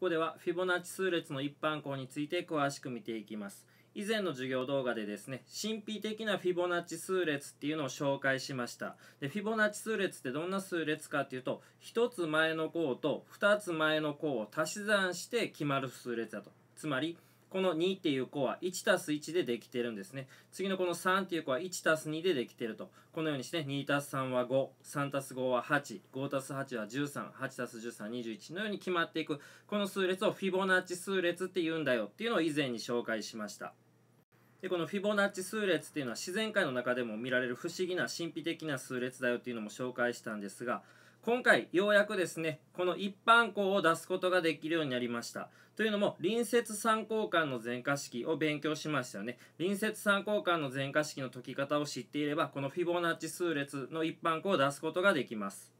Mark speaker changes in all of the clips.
Speaker 1: ここではフィボナッチ数列の一般項について詳しく見ていきます。以前の授業動画でですね、神秘的なフィボナッチ数列っていうのを紹介しました。で、フィボナッチ数列ってどんな数列かっていうと、1つ前の項と2つ前の項を足し算して決まる数列だと。つまり、この2っていう項は1たす1でできてるんですね。次のこの3っていう項は1たす2でできてると。このようにして2たす3は5、3たす5は8、5たす8は13、8たす13、21のように決まっていく。この数列をフィボナッチ数列って言うんだよっていうのを以前に紹介しました。でこのフィボナッチ数列っていうのは自然界の中でも見られる不思議な神秘的な数列だよっていうのも紹介したんですが今回ようやくですねこの一般項を出すことができるようになりましたというのも隣接参考間の全化式を勉強しましたよね隣接参考間の全化式の解き方を知っていればこのフィボナッチ数列の一般項を出すことができます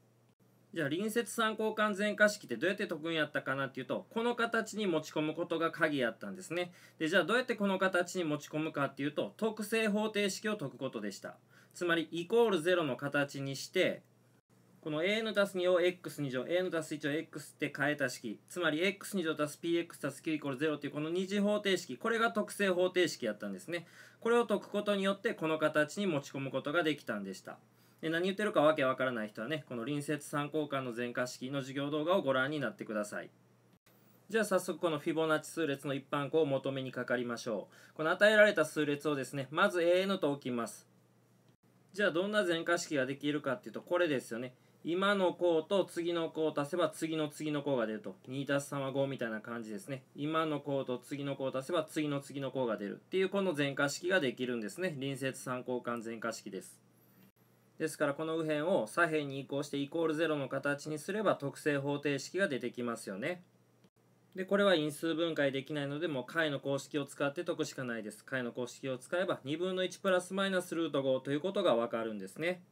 Speaker 1: じゃあ隣接参考間全化式ってどうやって解くんやったかなっていうとこの形に持ち込むことが鍵やったんですねでじゃあどうやってこの形に持ち込むかっていうと特性方程式を解くことでしたつまりイコール0の形にしてこの a の足す2を x2 乗 a の足す1を x って変えた式つまり x2 乗足す px 足す q イコール0というこの二次方程式これが特性方程式やったんですねこれを解くことによってこの形に持ち込むことができたんでしたで何言ってるかわけわからない人はねこの隣接参考換の全化式の授業動画をご覧になってくださいじゃあ早速このフィボナッチ数列の一般項を求めにかかりましょうこの与えられた数列をですねまず an と置きますじゃあどんな全化式ができるかっていうとこれですよね今の項と次の項を足せば次の次の項が出ると。2たす3は5みたいな感じですね。今の項と次の項を足せば次の次の項が出るっていうこの全化式ができるんですね。隣接三項間全化式です。ですからこの右辺を左辺に移行してイコール0の形にすれば特性方程式が出てきますよね。で、これは因数分解できないので、もう解の公式を使って解くしかないです。解の公式を使えば2分の1プラスマイナスルート5ということがわかるんですね。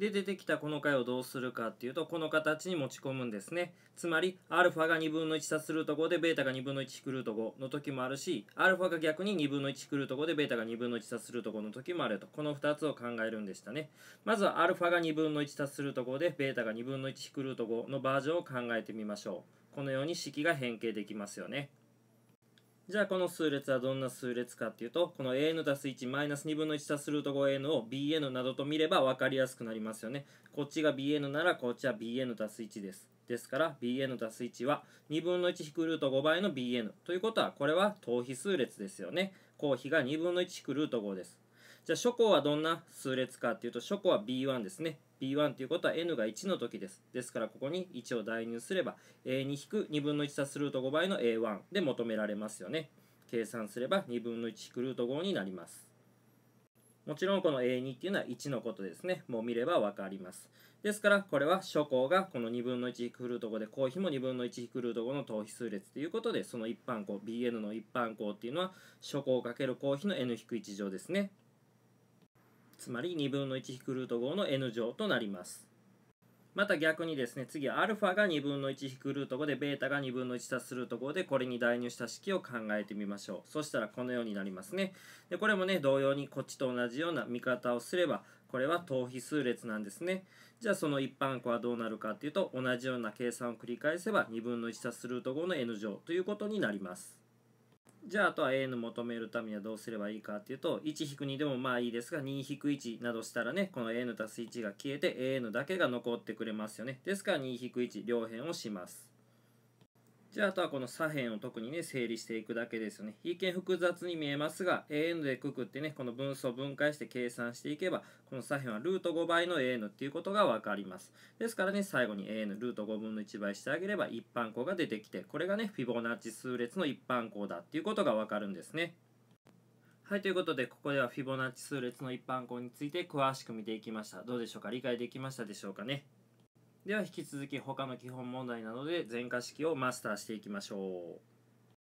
Speaker 1: で出てきたこの解をどうするかっていうとこの形に持ち込むんですねつまり α が2分の1差すルート5で β が2分の1引くルート5の時もあるし α が逆に2分の1引くルート5で β が2分の1差すルート5の時もあるとこの2つを考えるんでしたねまずは α が2分の1足すルート5で β が2分の1ひくルート5のバージョンを考えてみましょうこのように式が変形できますよねじゃあこの数列はどんな数列かっていうと、この an+1 マイナス2分の1足すルート 5an を bn などと見れば分かりやすくなりますよね。こっちが bn ならこっちは bn+1 です。ですから bn+1 は2分の1引くルート5倍の bn。ということはこれは等比数列ですよね。公比が2分の1引くルート5です。じゃあ初項はどんな数列かっていうと、初項は b1 ですね。b1 ということは n が1の時です。ですからここに1を代入すれば a2-2 分の1さすルート5倍の a1 で求められますよね。計算すれば2分の1引くルート5になります。もちろんこの A2 っていうのは1のことですね。もう見ればわかります。ですからこれは初項がこの2分の1引くルート5で公費も2分の1引くルート5の等比数列ということでその一般項 BN の一般項っていうのは初項×公費の N-1 乗ですね。つまり2分の1引くルート5の n 乗となります。また逆にですね、次は α が2分の1引くルート5で、β が2分の1足すルート5で、これに代入した式を考えてみましょう。そしたらこのようになりますね。で、これもね、同様にこっちと同じような見方をすれば、これは等比数列なんですね。じゃあその一般項はどうなるかっていうと、同じような計算を繰り返せば、2分の1足すルート5の n 乗ということになります。じゃああとは an 求めるためにはどうすればいいかっていうと1-2でもまあいいですが2-1などしたらねこの an+1 が消えて an だけが残ってくれますよねですから2-1両辺をしますじゃあ、あとはこの左辺を特にね、整理していくだけですよね。一見複雑に見えますが、an でくくってね、この分数を分解して計算していけば、この左辺はルート5倍の an っていうことがわかります。ですからね、最後に an ルート5分の1倍してあげれば一般項が出てきて、これがね、フィボナッチ数列の一般項だっていうことがわかるんですね。はい、ということで、ここではフィボナッチ数列の一般項について詳しく見ていきました。どうでしょうか理解できましたでしょうかねでは引き続き他の基本問題などで全化式をマスターしていきましょう。